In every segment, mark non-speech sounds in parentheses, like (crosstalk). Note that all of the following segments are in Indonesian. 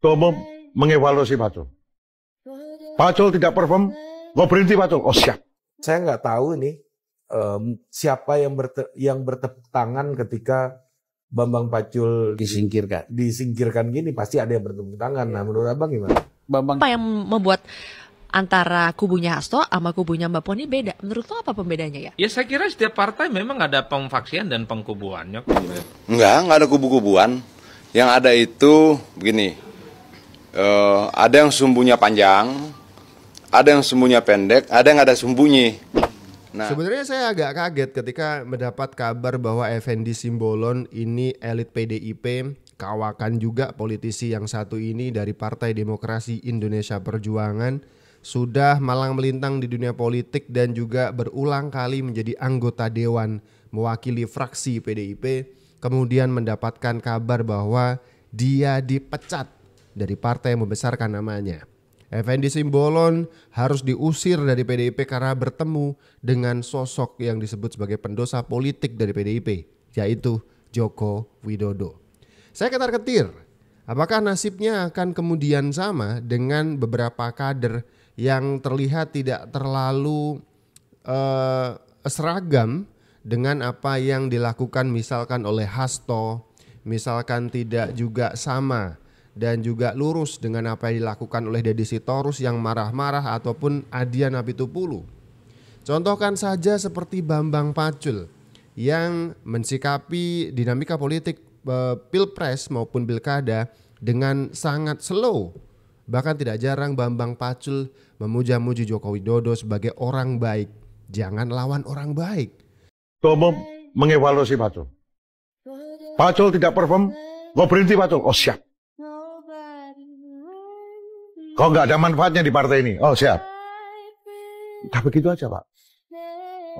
Tomo mengevaluasi Pacul. Pacul tidak perform, mau berhenti Pacul. Oh siap. Saya nggak tahu nih um, siapa yang berte yang bertepuk tangan ketika Bambang Pacul disingkirkan. Disingkirkan gini pasti ada yang bertepuk tangan. Nah menurut abang gimana? Bambang. Apa yang membuat antara kubunya Hasto sama kubunya Mbak Poni beda. Menurut lo apa pembedanya ya? Ya saya kira setiap partai memang ada pengfaksian dan pengkubuannya. Enggak, enggak ada kubu-kubuan. Yang ada itu begini, uh, ada yang sumbunya panjang, ada yang sumbunya pendek, ada yang ada sumbunya. Nah, sebenarnya saya agak kaget ketika mendapat kabar bahwa Effendi Simbolon ini elit PDIP, kawakan juga politisi yang satu ini dari Partai Demokrasi Indonesia Perjuangan sudah malang melintang di dunia politik dan juga berulang kali menjadi anggota dewan mewakili fraksi PDIP, kemudian mendapatkan kabar bahwa dia dipecat dari partai yang membesarkan namanya. Effendi Simbolon harus diusir dari PDIP karena bertemu dengan sosok yang disebut sebagai pendosa politik dari PDIP, yaitu Joko Widodo. Saya ketar-ketir, apakah nasibnya akan kemudian sama dengan beberapa kader yang terlihat tidak terlalu uh, seragam dengan apa yang dilakukan misalkan oleh Hasto, misalkan tidak juga sama dan juga lurus dengan apa yang dilakukan oleh Deddy Sitorus yang marah-marah ataupun Adian Apitupulu. Contohkan saja seperti Bambang Pacul yang mensikapi dinamika politik e, pilpres maupun pilkada dengan sangat slow. Bahkan tidak jarang Bambang Pacul memuja-muji Joko Widodo sebagai orang baik. Jangan lawan orang baik. Tomo mengevaluasi Pacul. Pacul tidak perform, mau berhenti Pacul. Oh siap. Kok nggak ada manfaatnya di partai ini? Oh siap. Tapi begitu aja pak.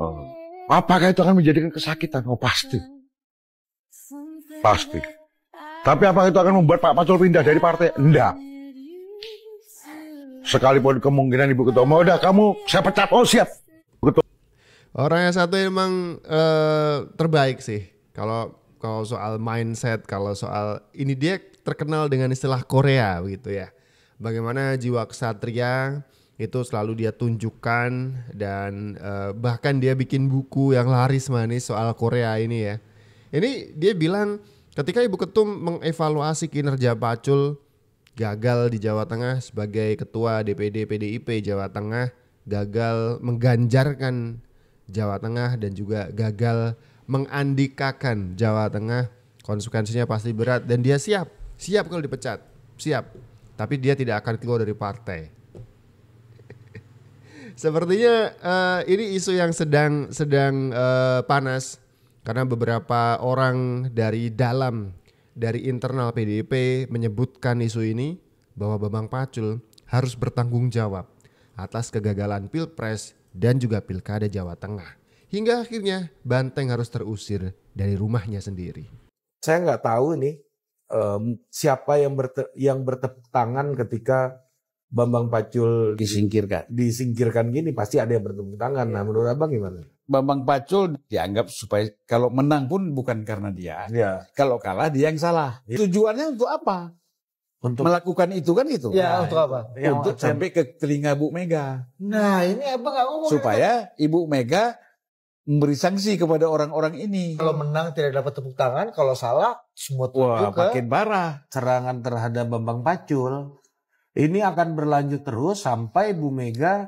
Oh. Apakah itu akan menjadikan kesakitan? Oh pasti. Pasti. Tapi apa itu akan membuat Pak Pacul pindah dari partai? Enggak. Sekalipun kemungkinan Ibu Ketua udah kamu saya pecat. Oh siap. Ketua. Orang yang satu emang uh, eh, terbaik sih. Kalau kalau soal mindset, kalau soal ini dia terkenal dengan istilah Korea begitu ya bagaimana jiwa kesatria itu selalu dia tunjukkan dan uh, bahkan dia bikin buku yang laris manis soal Korea ini ya. Ini dia bilang ketika Ibu Ketum mengevaluasi kinerja Pacul gagal di Jawa Tengah sebagai ketua DPD PDIP Jawa Tengah, gagal mengganjarkan Jawa Tengah dan juga gagal mengandikakan Jawa Tengah. Konsekuensinya pasti berat dan dia siap, siap kalau dipecat, siap tapi dia tidak akan keluar dari partai. Sepertinya uh, ini isu yang sedang sedang uh, panas karena beberapa orang dari dalam dari internal PDIP menyebutkan isu ini bahwa Bambang Pacul harus bertanggung jawab atas kegagalan Pilpres dan juga Pilkada Jawa Tengah. Hingga akhirnya Banteng harus terusir dari rumahnya sendiri. Saya nggak tahu nih um, siapa yang berte yang bertepuk tangan ketika Bambang Pacul disingkirkan. Disingkirkan gini pasti ada yang bertepuk tangan. Ya. Nah, iya. menurut Abang gimana? Bambang Pacul dianggap supaya kalau menang pun bukan karena dia. Ya. Kalau kalah dia yang salah. Ya. Tujuannya untuk apa? Untuk melakukan itu kan gitu. iya, nah, itu. Ya, nah, untuk apa? Iya, untuk sampai ke telinga Bu Mega. Nah, ini Abang nggak ngomong. Supaya itu. Ibu Mega memberi sanksi kepada orang-orang ini. Kalau menang tidak dapat tepuk tangan, kalau salah semua Wah, ke... makin parah. Serangan terhadap Bambang Pacul ini akan berlanjut terus sampai Bu Mega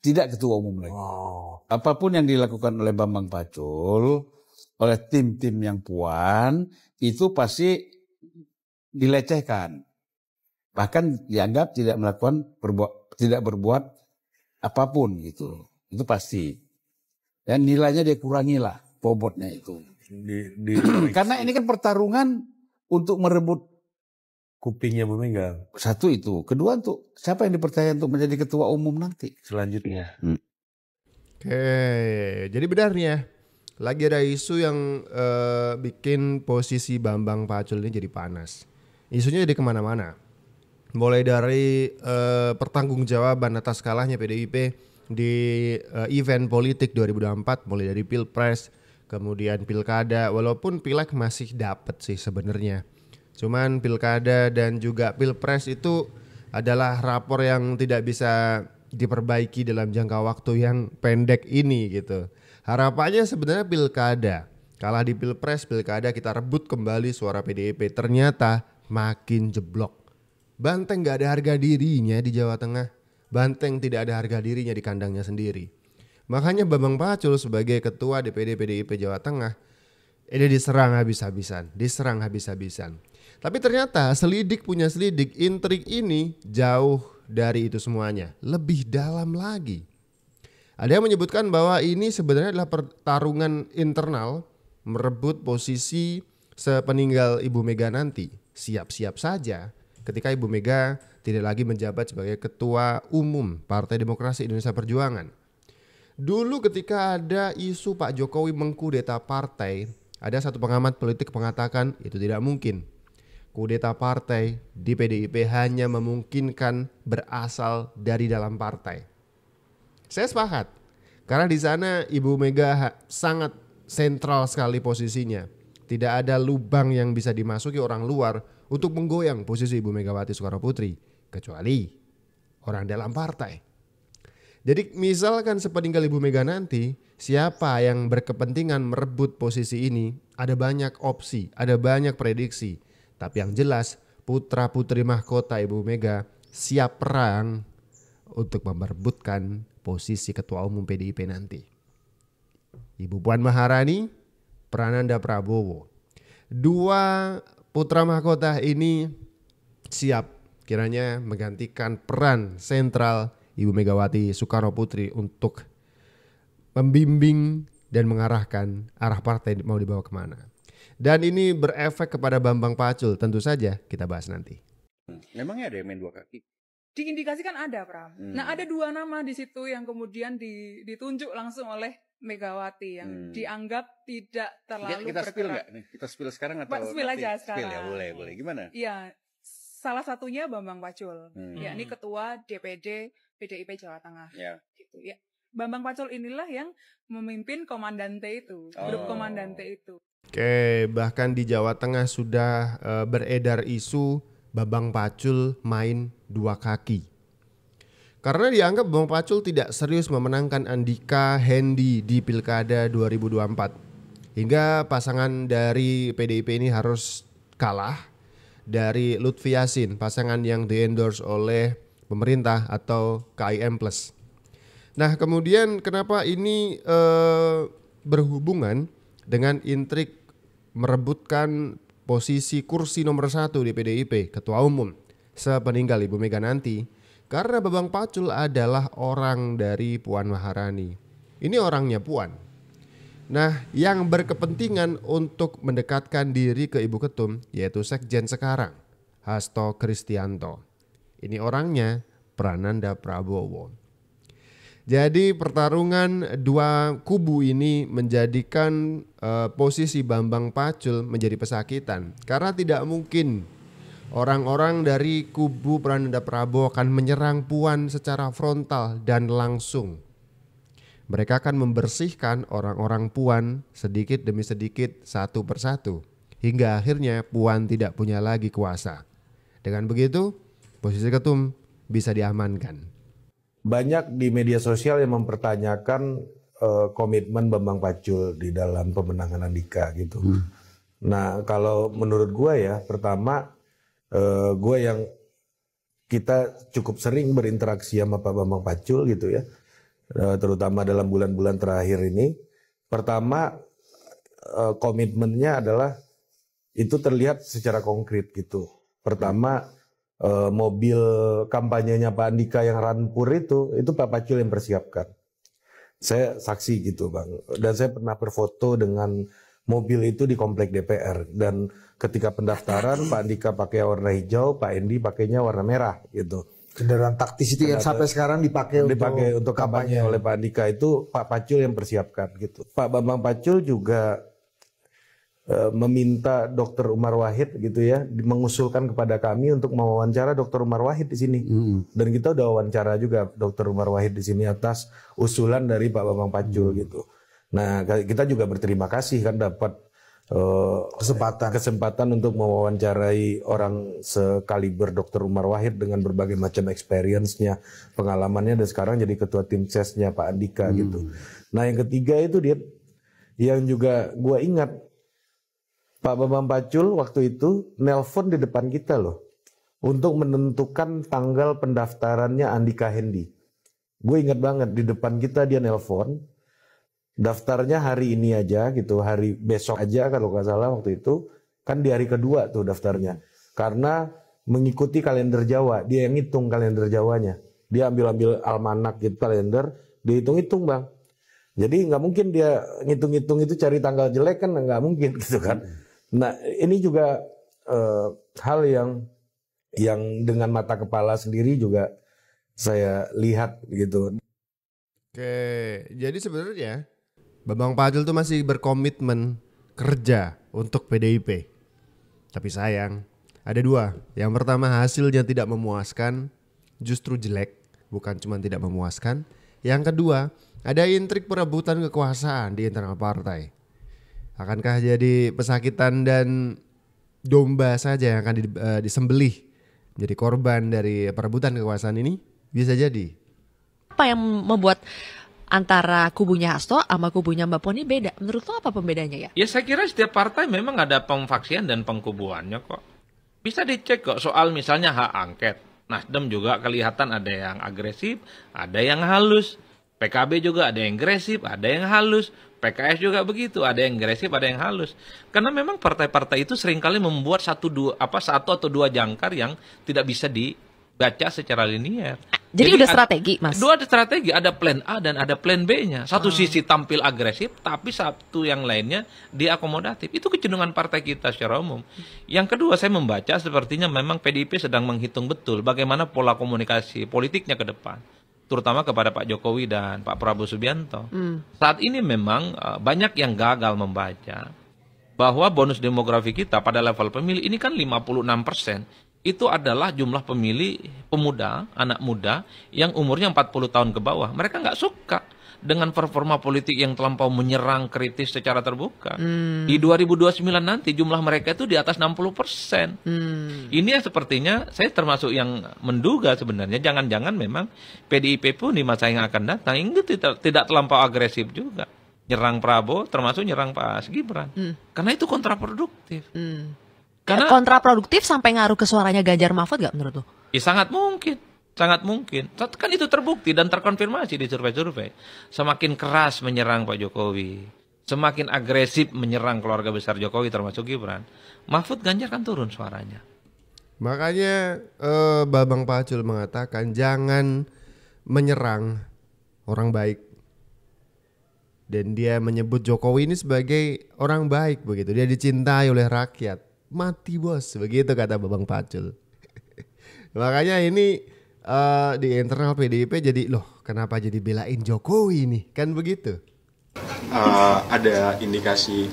tidak ketua umum lagi. Wow. Apapun yang dilakukan oleh Bambang Pacul, oleh tim-tim yang puan, itu pasti dilecehkan. Bahkan dianggap tidak melakukan berbuat tidak berbuat apapun gitu. Itu pasti. Ya, nilainya dikurangilah bobotnya itu. Di, di, (clears throat) Karena ini kan pertarungan untuk merebut kupingnya Bu Satu itu, kedua untuk siapa yang dipercaya untuk menjadi ketua umum nanti. Selanjutnya. Hmm. Oke, jadi benarnya lagi ada isu yang uh, bikin posisi Bambang Pacul ini jadi panas. Isunya jadi kemana-mana. Mulai dari uh, eh, pertanggungjawaban atas kalahnya PDIP di uh, event politik 2024 mulai dari pilpres kemudian pilkada walaupun pilek masih dapat sih sebenarnya cuman pilkada dan juga pilpres itu adalah rapor yang tidak bisa diperbaiki dalam jangka waktu yang pendek ini gitu harapannya sebenarnya pilkada kalah di pilpres pilkada kita rebut kembali suara PDIP ternyata makin jeblok Banteng gak ada harga dirinya di Jawa Tengah Banteng tidak ada harga dirinya di kandangnya sendiri. Makanya Bambang Pacul sebagai ketua DPD PDIP Jawa Tengah ini diserang habis-habisan, diserang habis-habisan. Tapi ternyata selidik punya selidik, intrik ini jauh dari itu semuanya, lebih dalam lagi. Ada yang menyebutkan bahwa ini sebenarnya adalah pertarungan internal merebut posisi sepeninggal Ibu Mega nanti. Siap-siap saja ketika Ibu Mega tidak lagi menjabat sebagai Ketua Umum Partai Demokrasi Indonesia Perjuangan. Dulu ketika ada isu Pak Jokowi mengkudeta partai, ada satu pengamat politik mengatakan itu tidak mungkin. Kudeta partai di PDIP hanya memungkinkan berasal dari dalam partai. Saya sepakat. Karena di sana Ibu Mega sangat sentral sekali posisinya tidak ada lubang yang bisa dimasuki orang luar untuk menggoyang posisi Ibu Megawati Soekarno Putri, kecuali orang dalam partai. Jadi misalkan sepeninggal Ibu Mega nanti, siapa yang berkepentingan merebut posisi ini, ada banyak opsi, ada banyak prediksi. Tapi yang jelas, putra putri mahkota Ibu Mega siap perang untuk memperebutkan posisi ketua umum PDIP nanti. Ibu Puan Maharani Prananda Prabowo. Dua putra mahkota ini siap kiranya menggantikan peran sentral Ibu Megawati Soekarno Putri untuk membimbing dan mengarahkan arah partai mau dibawa kemana. Dan ini berefek kepada Bambang Pacul, tentu saja kita bahas nanti. Memangnya ada yang main dua kaki? Diindikasikan ada, Pram. Nah, hmm. Nah, ada dua nama di situ yang kemudian ditunjuk langsung oleh Megawati yang hmm. dianggap tidak terlalu kita, kita spill nggak nih kita spill sekarang atau spill aja sekarang spill ya boleh boleh gimana Iya salah satunya Bambang Pacul hmm. Ya, ini ketua DPD PDIP Jawa Tengah ya. gitu ya Bambang Pacul inilah yang memimpin komandante itu oh. grup komandante itu Oke bahkan di Jawa Tengah sudah uh, beredar isu Bambang Pacul main dua kaki karena dianggap Bang Pacul tidak serius memenangkan Andika Hendy di Pilkada 2024. Hingga pasangan dari PDIP ini harus kalah dari Lutfi Yasin, pasangan yang diendorse oleh pemerintah atau KIM Plus. Nah, kemudian kenapa ini eh, berhubungan dengan intrik merebutkan posisi kursi nomor satu di PDIP, ketua umum, sepeninggal Ibu Mega nanti karena Babang Pacul adalah orang dari Puan Maharani. Ini orangnya Puan. Nah, yang berkepentingan untuk mendekatkan diri ke Ibu Ketum yaitu Sekjen sekarang, Hasto Kristianto. Ini orangnya Prananda Prabowo. Jadi pertarungan dua kubu ini menjadikan uh, posisi Bambang Pacul menjadi pesakitan karena tidak mungkin Orang-orang dari kubu Prananda Prabowo akan menyerang Puan secara frontal dan langsung. Mereka akan membersihkan orang-orang Puan sedikit demi sedikit satu persatu hingga akhirnya Puan tidak punya lagi kuasa. Dengan begitu, posisi ketum bisa diamankan. Banyak di media sosial yang mempertanyakan uh, komitmen Bambang Pacul di dalam pemenangan Andika gitu. Hmm. Nah, kalau menurut gua ya, pertama uh, eh, gue yang kita cukup sering berinteraksi sama Pak Bambang Pacul gitu ya, uh, terutama dalam bulan-bulan terakhir ini. Pertama uh, komitmennya adalah itu terlihat secara konkret gitu. Pertama uh, mobil kampanyenya Pak Andika yang Ranpur itu, itu Pak Pacul yang persiapkan. Saya saksi gitu bang, dan saya pernah berfoto dengan mobil itu di komplek DPR dan ketika pendaftaran Pak Andika pakai warna hijau, Pak Endi pakainya warna merah gitu. Kendaraan taktis itu yang sampai sekarang dipakai, dipakai untuk, untuk kampanye oleh Pak Andika itu Pak Pacul yang persiapkan gitu. Pak Bambang Pacul juga e, meminta Dokter Umar Wahid gitu ya mengusulkan kepada kami untuk mewawancara Dokter Umar Wahid di sini. mm. Dan kita udah wawancara juga Dokter Umar Wahid di sini atas usulan dari Pak Bambang Pacul mm. gitu. Nah, kita juga berterima kasih kan dapat uh, kesempatan kesempatan untuk mewawancarai orang sekaliber Dr. Umar Wahid dengan berbagai macam experience-nya, pengalamannya dan sekarang jadi ketua tim sesnya Pak Andika hmm. gitu. Nah, yang ketiga itu dia yang juga gue ingat Pak Bambang Pacul waktu itu nelpon di depan kita loh untuk menentukan tanggal pendaftarannya Andika Hendi. Gue ingat banget di depan kita dia nelpon daftarnya hari ini aja gitu, hari besok aja kalau nggak salah waktu itu kan di hari kedua tuh daftarnya. Karena mengikuti kalender Jawa, dia yang ngitung kalender Jawanya. Dia ambil-ambil almanak gitu kalender, dihitung-hitung bang. Jadi nggak mungkin dia ngitung-ngitung itu cari tanggal jelek kan nggak mungkin (laughs) gitu kan. Nah ini juga uh, hal yang yang dengan mata kepala sendiri juga saya lihat gitu. Oke, jadi sebenarnya Bambang Pacul tuh masih berkomitmen kerja untuk PDIP. Tapi sayang, ada dua. Yang pertama hasilnya tidak memuaskan, justru jelek, bukan cuma tidak memuaskan. Yang kedua, ada intrik perebutan kekuasaan di internal partai. Akankah jadi pesakitan dan domba saja yang akan di, uh, disembelih menjadi korban dari perebutan kekuasaan ini? Bisa jadi. Apa yang membuat antara kubunya Hasto sama kubunya Mbak Poni beda. Menurut lo apa pembedanya ya? Ya saya kira setiap partai memang ada pengfaksian dan pengkubuannya kok. Bisa dicek kok soal misalnya hak angket. Nasdem juga kelihatan ada yang agresif, ada yang halus. PKB juga ada yang agresif, ada yang halus. PKS juga begitu, ada yang agresif, ada yang halus. Karena memang partai-partai itu seringkali membuat satu dua apa satu atau dua jangkar yang tidak bisa di Baca secara linier. Jadi, Jadi udah ada, strategi, Mas. Dua ada strategi, ada plan A dan ada plan B-nya. Satu oh. sisi tampil agresif, tapi satu yang lainnya diakomodatif. Itu kecenderungan partai kita secara umum. Yang kedua, saya membaca sepertinya memang PDIP sedang menghitung betul bagaimana pola komunikasi politiknya ke depan terutama kepada Pak Jokowi dan Pak Prabowo Subianto. Hmm. Saat ini memang eh, banyak yang gagal membaca bahwa bonus demografi kita pada level pemilih ini kan 56 persen itu adalah jumlah pemilih pemuda, anak muda yang umurnya 40 tahun ke bawah. Mereka nggak suka dengan performa politik yang terlampau menyerang kritis secara terbuka. Hmm. Di 2029 nanti jumlah mereka itu di atas 60 persen. Hmm. Ini yang sepertinya saya termasuk yang menduga sebenarnya jangan-jangan memang PDIP pun di masa yang akan datang ini tidak, tidak terlampau agresif juga. Nyerang Prabowo termasuk nyerang Pak Gibran. Hmm. Karena itu kontraproduktif. Hmm karena kontraproduktif sampai ngaruh ke suaranya Ganjar Mahfud gak menurut lo? Ya sangat mungkin sangat mungkin. Kan itu terbukti dan terkonfirmasi di survei-survei. Semakin keras menyerang Pak Jokowi, semakin agresif menyerang keluarga besar Jokowi termasuk Gibran, Mahfud Ganjar kan turun suaranya. Makanya eh, Babang Pacul mengatakan jangan menyerang orang baik. Dan dia menyebut Jokowi ini sebagai orang baik begitu. Dia dicintai oleh rakyat mati bos begitu kata Babang Pacul (laughs) makanya ini uh, di internal PDIP jadi loh kenapa jadi belain Jokowi nih kan begitu uh, ada indikasi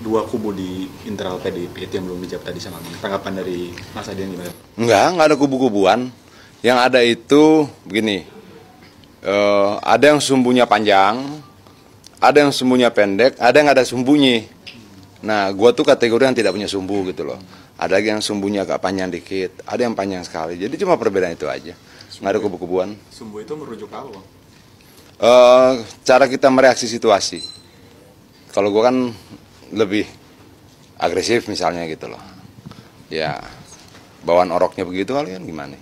dua kubu di internal PDIP itu yang belum dijawab tadi sama tanggapan dari Mas Adian gimana? Enggak, enggak ada kubu-kubuan. Yang ada itu begini, uh, ada yang sumbunya panjang, ada yang sumbunya pendek, ada yang ada sumbunyi. Nah, gua tuh kategori yang tidak punya sumbu gitu loh. Ada yang sumbunya agak panjang dikit, ada yang panjang sekali. Jadi cuma perbedaan itu aja. Sumbu, Nggak ada kubu-kubuan. Sumbu itu merujuk apa, Bang? Uh, cara kita mereaksi situasi. Kalau gua kan lebih agresif misalnya gitu loh. Ya, bawaan oroknya begitu kali kan gimana?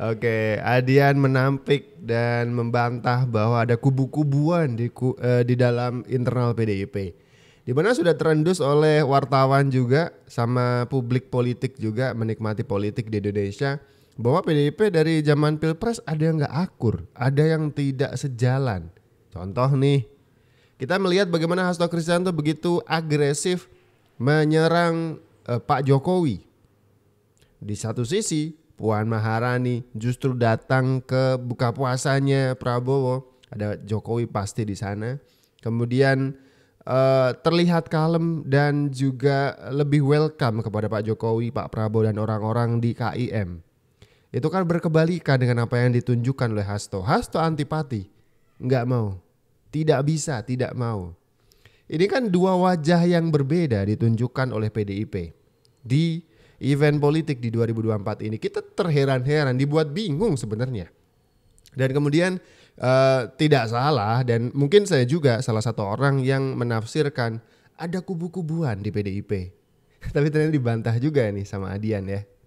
Oke, Adian menampik dan membantah bahwa ada kubu-kubuan di, uh, di dalam internal PDIP di mana sudah terendus oleh wartawan juga sama publik politik juga menikmati politik di Indonesia bahwa PDIP dari zaman pilpres ada yang nggak akur, ada yang tidak sejalan. Contoh nih, kita melihat bagaimana Hasto Kristianto begitu agresif menyerang eh, Pak Jokowi. Di satu sisi, Puan Maharani justru datang ke buka puasanya Prabowo, ada Jokowi pasti di sana. Kemudian Eh, terlihat kalem dan juga lebih welcome kepada Pak Jokowi, Pak Prabowo dan orang-orang di KIM. Itu kan berkebalikan dengan apa yang ditunjukkan oleh Hasto. Hasto antipati, nggak mau, tidak bisa, tidak mau. Ini kan dua wajah yang berbeda ditunjukkan oleh PDIP di event politik di 2024 ini. Kita terheran-heran, dibuat bingung sebenarnya. Dan kemudian Uh, tidak salah dan mungkin saya juga salah satu orang yang menafsirkan ada kubu-kubuan di PDIP. (laughs) Tapi ternyata dibantah juga nih sama Adian ya.